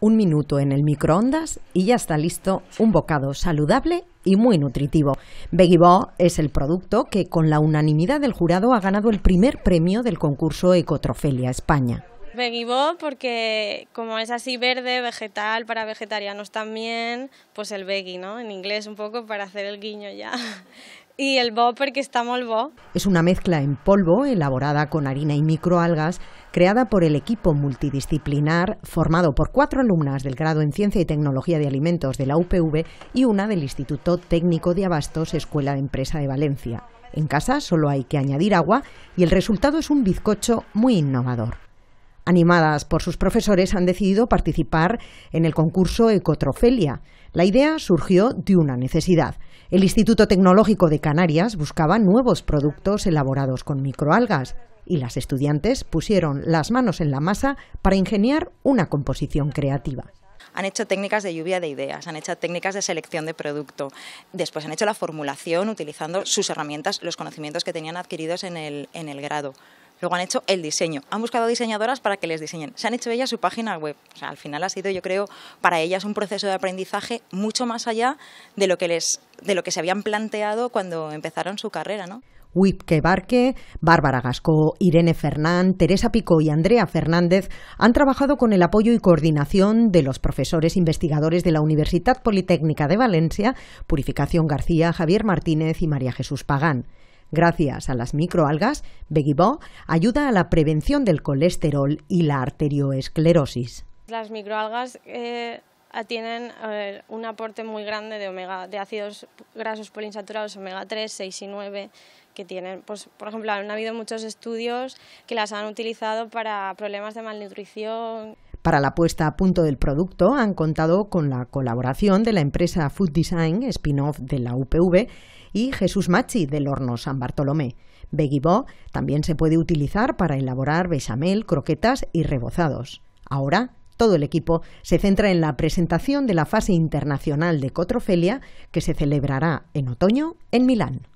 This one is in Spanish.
un minuto en el microondas y ya está listo un bocado saludable y muy nutritivo. Bow es el producto que con la unanimidad del jurado ha ganado el primer premio del concurso Ecotrofelia España. Bow porque como es así verde, vegetal, para vegetarianos también, pues el veggie, ¿no? En inglés un poco para hacer el guiño ya. Y el bo porque está muy bo. Es una mezcla en polvo elaborada con harina y microalgas creada por el equipo multidisciplinar formado por cuatro alumnas del grado en Ciencia y Tecnología de Alimentos de la UPV y una del Instituto Técnico de Abastos Escuela de Empresa de Valencia. En casa solo hay que añadir agua y el resultado es un bizcocho muy innovador animadas por sus profesores, han decidido participar en el concurso Ecotrofelia. La idea surgió de una necesidad. El Instituto Tecnológico de Canarias buscaba nuevos productos elaborados con microalgas y las estudiantes pusieron las manos en la masa para ingeniar una composición creativa han hecho técnicas de lluvia de ideas, han hecho técnicas de selección de producto, después han hecho la formulación utilizando sus herramientas, los conocimientos que tenían adquiridos en el, en el grado. Luego han hecho el diseño. Han buscado diseñadoras para que les diseñen. Se han hecho ellas su página web. al final ha sido, yo creo, para ellas un proceso de aprendizaje mucho más allá de lo que, les, de lo que se habían planteado cuando empezaron su carrera, ¿no? Wipke Barque, Bárbara Gasco, Irene Fernán, Teresa Pico y Andrea Fernández han trabajado con el apoyo y coordinación de los profesores investigadores de la Universidad Politécnica de Valencia, Purificación García, Javier Martínez y María Jesús Pagán. Gracias a las microalgas, Begibó ayuda a la prevención del colesterol y la arterioesclerosis. Las microalgas eh, tienen un aporte muy grande de, omega, de ácidos grasos poliinsaturados omega 3, 6 y 9 que tienen, pues, por ejemplo, han habido muchos estudios que las han utilizado para problemas de malnutrición. Para la puesta a punto del producto han contado con la colaboración de la empresa Food Design, spin-off de la UPV, y Jesús Machi del Horno San Bartolomé. Begibó también se puede utilizar para elaborar bechamel, croquetas y rebozados. Ahora, todo el equipo se centra en la presentación de la fase internacional de Cotrofelia que se celebrará en otoño en Milán.